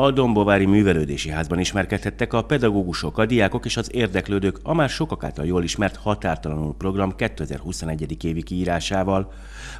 A Dombovári Művelődési Házban ismerkedhettek a pedagógusok, a diákok és az érdeklődők a már sokak által jól ismert Határtalanul program 2021. évi kiírásával.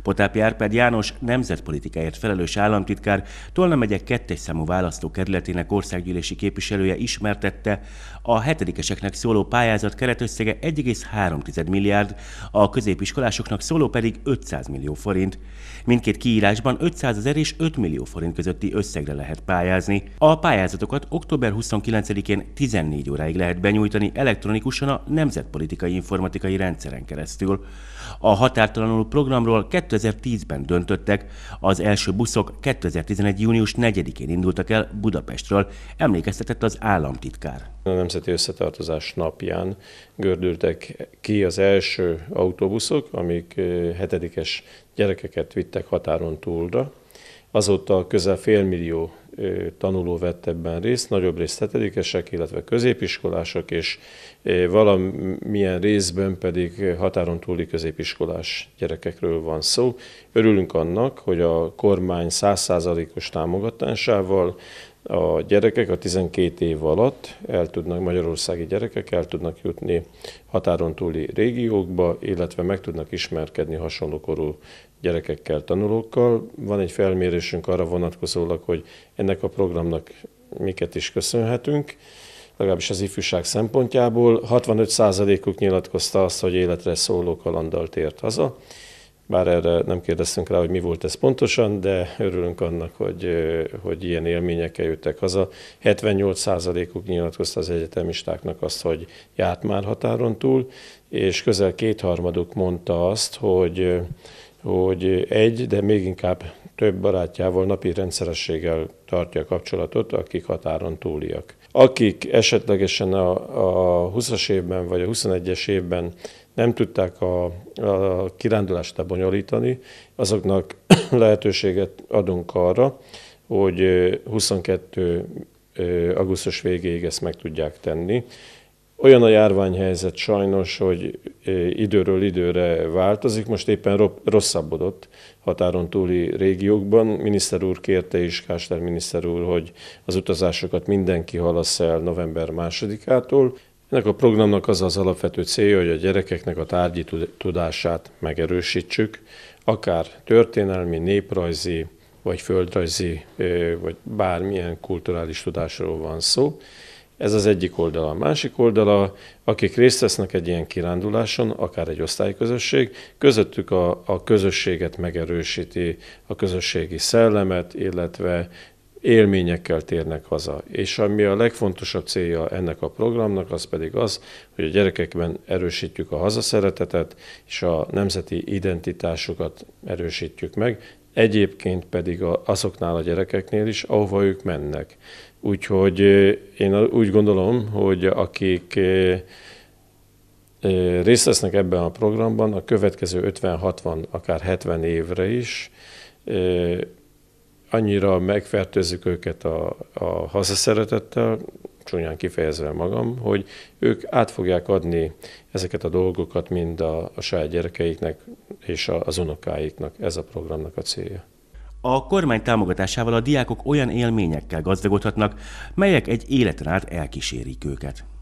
Potápi Árpád János, nemzetpolitikáért felelős államtitkár, Tolna megye kettes számú választókerületének országgyűlési képviselője ismertette, a hetedikeseknek szóló pályázat keretösszege 1,3 milliárd, a középiskolásoknak szóló pedig 500 millió forint. Mindkét kiírásban 500 ezer és 5 millió forint közötti összegre lehet pályázni. A pályázatokat október 29-én 14 óráig lehet benyújtani elektronikusan a Nemzetpolitikai Informatikai Rendszeren keresztül. A határtalanul programról 2010-ben döntöttek, az első buszok 2011. június 4-én indultak el Budapestről, emlékeztetett az államtitkár. A Nemzeti Összetartozás napján gördültek ki az első autóbuszok, amik eh, hetedikes gyerekeket vittek határon túlra, Azóta közel félmillió tanuló vett ebben részt, nagyobb részt hetedikesek, illetve középiskolások, és valamilyen részben pedig határon túli középiskolás gyerekekről van szó. Örülünk annak, hogy a kormány százszázalékos támogatásával a gyerekek a 12 év alatt el tudnak, magyarországi gyerekek el tudnak jutni határon túli régiókba, illetve meg tudnak ismerkedni hasonlókorú gyerekekkel, tanulókkal. Van egy felmérésünk arra vonatkozólag, hogy ennek a programnak miket is köszönhetünk, legalábbis az ifjúság szempontjából. 65%-uk nyilatkozta azt, hogy életre szóló kalanddal tért haza, bár erre nem kérdeztünk rá, hogy mi volt ez pontosan, de örülünk annak, hogy, hogy ilyen élményekkel jöttek haza. 78%-uk nyilatkozta az egyetemistáknak azt, hogy járt már határon túl, és közel kétharmaduk mondta azt, hogy hogy egy, de még inkább több barátjával napi rendszerességgel tartja a kapcsolatot, akik határon túliak. Akik esetlegesen a, a 20-as évben vagy a 21-es évben nem tudták a, a kirándulást lebonyolítani, azoknak lehetőséget adunk arra, hogy 22 augusztus végéig ezt meg tudják tenni. Olyan a járványhelyzet sajnos, hogy időről időre változik, most éppen rosszabbodott határon túli régiókban. Miniszter úr kérte is, Kásler miniszter úr, hogy az utazásokat mindenki halasz el november másodikától. Ennek a programnak az az alapvető célja, hogy a gyerekeknek a tárgyi tudását megerősítsük, akár történelmi, néprajzi, vagy földrajzi, vagy bármilyen kulturális tudásról van szó. Ez az egyik oldala. A másik oldala, akik részt vesznek egy ilyen kiránduláson, akár egy osztályközösség, közöttük a, a közösséget megerősíti, a közösségi szellemet, illetve élményekkel térnek haza. És ami a legfontosabb célja ennek a programnak, az pedig az, hogy a gyerekekben erősítjük a hazaszeretetet, és a nemzeti identitásukat erősítjük meg, egyébként pedig azoknál a gyerekeknél is, ahova ők mennek. Úgyhogy én úgy gondolom, hogy akik részt vesznek ebben a programban, a következő 50-60, akár 70 évre is annyira megfertőzzük őket a, a hazaszeretettel, csúnyán kifejezve magam, hogy ők át fogják adni ezeket a dolgokat mind a, a saját gyerekeiknek, és az unokáiknak ez a programnak a célja. A kormány támogatásával a diákok olyan élményekkel gazdagodhatnak, melyek egy életen át elkísérik őket.